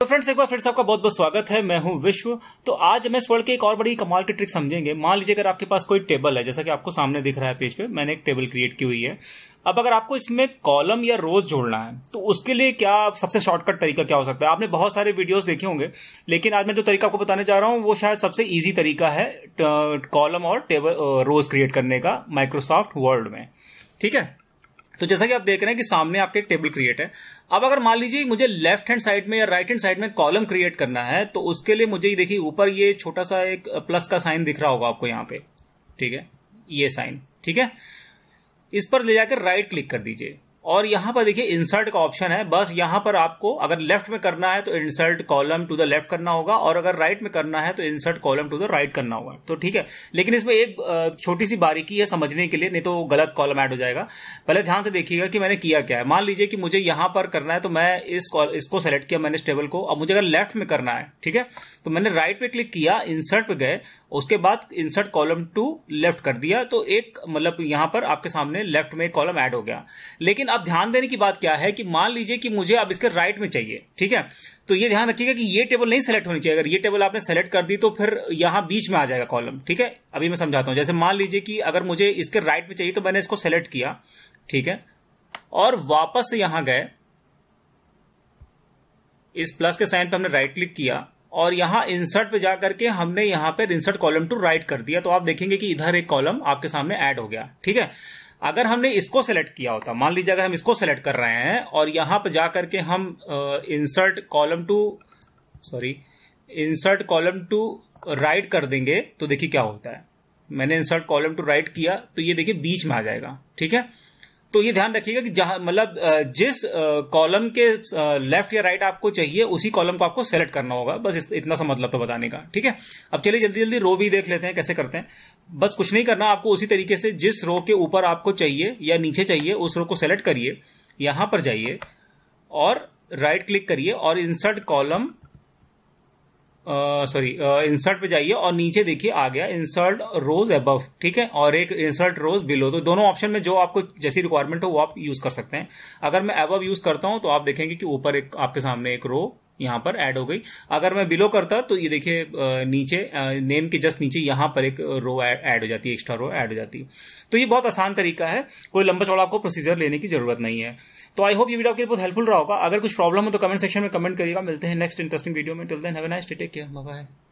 तो फ्रेंड्स एक बार फिर से आपका बहुत बहुत स्वागत है मैं हूं विश्व तो आज हम इस वर्ल्ड के एक और बड़ी कमाल की ट्रिक समझेंगे मान लीजिए अगर आपके पास कोई टेबल है जैसा कि आपको सामने दिख रहा है पेज पे मैंने एक टेबल क्रिएट की हुई है अब अगर आपको इसमें कॉलम या रोज जोड़ना है तो उसके लिए क्या सबसे शॉर्टकट तरीका क्या हो सकता है आपने बहुत सारे वीडियोस देखे होंगे लेकिन आज मैं जो तरीका आपको बताने जा रहा हूं वो शायद सबसे ईजी तरीका है कॉलम और टेबल रोज क्रिएट करने का माइक्रोसॉफ्ट वर्ल्ड में ठीक है तो जैसा कि आप देख रहे हैं कि सामने आपके एक टेबल क्रिएट है अब अगर मान लीजिए मुझे लेफ्ट हैंड साइड में या राइट हैंड साइड में कॉलम क्रिएट करना है तो उसके लिए मुझे देखिए ऊपर ये छोटा सा एक प्लस का साइन दिख रहा होगा आपको यहां पे ठीक है ये साइन ठीक है इस पर ले जाकर राइट क्लिक कर दीजिए और यहां पर देखिए इंसर्ट का ऑप्शन है बस यहां पर आपको अगर लेफ्ट में करना है तो insert column to the left करना होगा और अगर राइट में करना है तो insert column to the right करना होगा तो ठीक है लेकिन इसमें एक छोटी सी बारीकी है समझने के लिए नहीं तो गलत कॉलम ऐड हो जाएगा पहले ध्यान से देखिएगा कि मैंने किया क्या है मान लीजिए कि मुझे यहां पर करना है तो मैं इस इसको सेलेक्ट किया मैंने इस टेबल को अब मुझे अगर लेफ्ट में करना है ठीक है तो मैंने राइट पे क्लिक किया इंसर्ट पे गए उसके बाद इंसर्ट कॉलम टू लेफ्ट कर दिया तो एक मतलब यहां पर आपके सामने लेफ्ट में कॉलम ऐड हो गया लेकिन अब ध्यान देने की बात क्या है कि मान लीजिए कि मुझे अब इसके राइट में चाहिए ठीक है तो ये ध्यान रखिएगा कि ये टेबल नहीं सेलेक्ट होनी चाहिए अगर ये टेबल आपने सेलेक्ट कर दी तो फिर यहां बीच में आ जाएगा कॉलम ठीक है अभी मैं समझाता हूं जैसे मान लीजिए कि अगर मुझे इसके राइट में चाहिए तो मैंने इसको सेलेक्ट किया ठीक है और वापस यहां गए इस प्लस के साइन पर हमने राइट क्लिक किया और यहां इंसर्ट पे जाकर के हमने यहां पर इंसर्ट कॉलम टू राइट कर दिया तो आप देखेंगे कि इधर एक कॉलम आपके सामने एड हो गया ठीक है अगर हमने इसको सेलेक्ट किया होता मान लीजिए अगर हम इसको सेलेक्ट कर रहे हैं और यहां पर जाकर के हम insert column to sorry insert column to right कर देंगे तो देखिए क्या होता है मैंने इंसर्ट कॉलम टू राइट किया तो ये देखिए बीच में आ जाएगा ठीक है तो ये ध्यान रखिएगा कि जहां मतलब जिस कॉलम के लेफ्ट या राइट आपको चाहिए उसी कॉलम को आपको सेलेक्ट करना होगा बस इतना सा मतलब तो बताने का ठीक है अब चलिए जल्दी जल्दी रो भी देख लेते हैं कैसे करते हैं बस कुछ नहीं करना आपको उसी तरीके से जिस रो के ऊपर आपको चाहिए या नीचे चाहिए उस रो को सेलेक्ट करिए यहां पर जाइए और राइट क्लिक करिए और इंसर्ट कॉलम सॉरी इंसर्ट पे जाइए और नीचे देखिए आ गया इंसर्ट रोज अबव ठीक है और एक इंसर्ट रोज बिलो तो दोनों ऑप्शन में जो आपको जैसी रिक्वायरमेंट हो वो आप यूज कर सकते हैं अगर मैं अबव यूज करता हूं तो आप देखेंगे कि ऊपर एक आपके सामने एक रो यहाँ पर ऐड हो गई अगर मैं बिलो करता तो ये देखिए नीचे नेम के जस्ट नीचे यहां पर एक रो ऐड हो जाती है एक्स्ट्रा रो ऐड हो जाती है तो ये बहुत आसान तरीका है कोई लंबा चौड़ा आपको प्रोसीजर लेने की जरूरत नहीं है तो आई होप ये वीडियो आपके बहुत हेल्पफुल रहा होगा अगर कुछ प्रॉब्लम हो तो कमेंट सेक्शन में कमेंट करिएगा मिलते हैं नेक्स्ट इंटरेस्टिंग वीडियो में till then have nice take care bye